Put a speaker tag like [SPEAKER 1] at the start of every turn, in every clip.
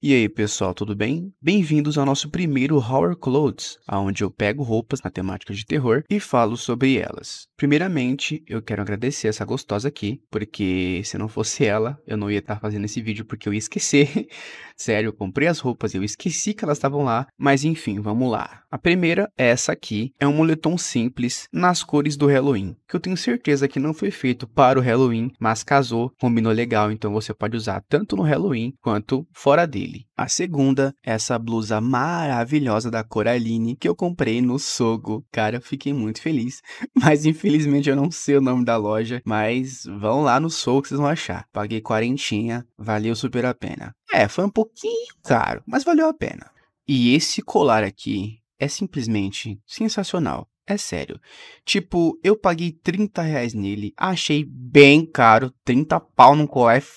[SPEAKER 1] E aí, pessoal, tudo bem? Bem-vindos ao nosso primeiro Horror Clothes, aonde eu pego roupas na temática de terror e falo sobre elas. Primeiramente, eu quero agradecer essa gostosa aqui, porque se não fosse ela, eu não ia estar fazendo esse vídeo porque eu ia esquecer. Sério, eu comprei as roupas e eu esqueci que elas estavam lá, mas enfim, vamos lá. A primeira é essa aqui, é um moletom simples nas cores do Halloween, que eu tenho certeza que não foi feito para o Halloween, mas casou, combinou legal, então você pode usar tanto no Halloween quanto fora dele dele. A segunda é essa blusa maravilhosa da Coraline que eu comprei no Sogo. Cara, eu fiquei muito feliz, mas infelizmente eu não sei o nome da loja, mas vão lá no Sogo que vocês vão achar. Paguei quarentinha, valeu super a pena. É, foi um pouquinho caro, mas valeu a pena. E esse colar aqui é simplesmente sensacional. É sério. Tipo, eu paguei 30 reais nele, achei bem caro, 30 pau num colar é f***,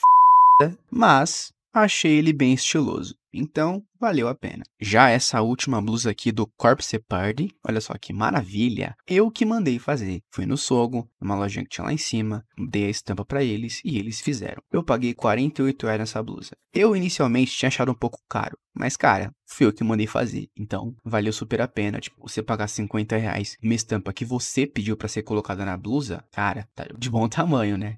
[SPEAKER 1] mas achei ele bem estiloso. Então, valeu a pena. Já essa última blusa aqui do Corpse Party, olha só que maravilha. Eu que mandei fazer. Fui no Sogo, numa lojinha que tinha lá em cima, dei a estampa para eles e eles fizeram. Eu paguei 48 reais nessa blusa. Eu inicialmente tinha achado um pouco caro, mas cara, fui eu que mandei fazer. Então, valeu super a pena. Tipo, você pagar 50 reais uma estampa que você pediu para ser colocada na blusa, cara, tá de bom tamanho, né?